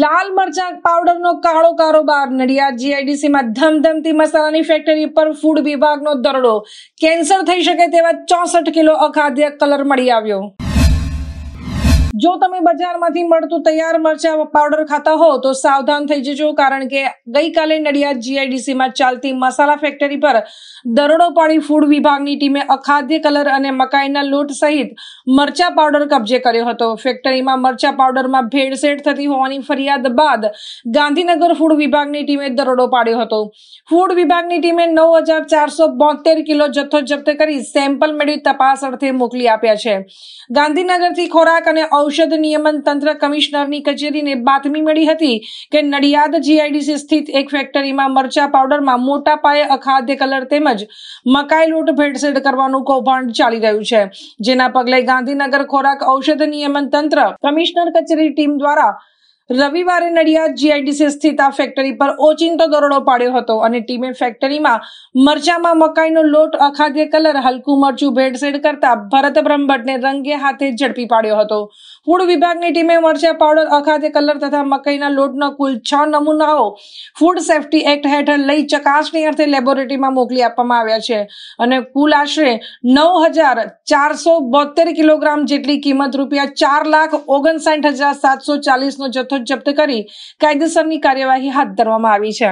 લાલ મરચાં પાવડરનો કાળો કારોબાર નડિયાદ જીઆઈડીસીમાં ધમધમતી મસાલાની ફેક્ટરી પર ફૂડ વિભાગનો દરડો કેન્સર થઈ શકે તેવા ચોસઠ કિલો અખાદ્ય કલર મળી આવ્યો જો તમે બજારમાંથી મળતું તૈયાર મરચા પાવડર ખાતા હો તો સાવધાન થઈ જજો કારણ કે ગઈકાલે નડિયાદ જીઆઈડીસીમાં ચાલતી મસાલા ફેક્ટરી પર દરોડો પાડી ફૂડ વિભાગની ટીમે અખાદ્ય કલર અને મકાઈના લોટ સહિત મરચા પાવડર કબજે કર્યો હતો ફેક્ટરીમાં મરચા પાવડરમાં ભેળસેળ થતી હોવાની ફરિયાદ બાદ ગાંધીનગર ફૂડ વિભાગની ટીમે દરોડો પાડ્યો હતો ફૂડ વિભાગની ટીમે નવ હજાર ચારસો બોતેર કિલો જથ્થો જપ્ત કરી સેમ્પલ મેળવી તપાસ અર્થે મોકલી આપ્યા છે ગાંધીનગરથી ખોરાક અને ઔષધ નિયમન તંત્ર કમિશનરની કચેરીને બાતમી મળી હતી કે નડિયાદ જીઆઈડીસી સ્થિત એક ફેક્ટરીમાં મરચા પાવડરમાં મોટા પાયે અખાદ્ય કલર તેમજ મકાઈ લોટ ભેળસેળ કરવાનું કૌભાંડ ચાલી રહ્યું છે જેના પગલે ગાંધીનગર ખોરાક ઔષધ નિયમન તંત્ર કમિશનર કચેરી ટીમ દ્વારા રવિવારે નડિયાદ જીઆઈડીસી સ્થિત આ ફેક્ટરી પર ઓચિંતો દરોડો પાડ્યો હતો અને ટીમે ફેક્ટરીમાં મરચામાં મકાઈનો લોટ અખાદ્ય કલર હલકું મરચું ભેળસેળ કરતા ભરત બ્રહ્મભટ્ટને રંગે હાથે ઝડપી પાડ્યો હતો ફૂડ વિભાગની ટીમે મરચા પાવડર અખાદ્ય કલર તથા મકાઈના લોટનો કુલ છ નમૂનાઓ ફૂડ સેફ્ટી એક્ટ હેઠળ લઈ ચકાસણી અર્થે લેબોરેટરીમાં મોકલી આપવામાં આવ્યા છે અને કુલ આશરે નવ હજાર ચારસો બોતેર કિલોગ્રામ જેટલી કિંમત રૂપિયા ચાર લાખ ઓગણસાઠ હજાર સાતસો ચાલીસનો જથ્થો જથ્થો જપ્ત કરી કાયદેસરની કાર્યવાહી હાથ ધરવામાં આવી છે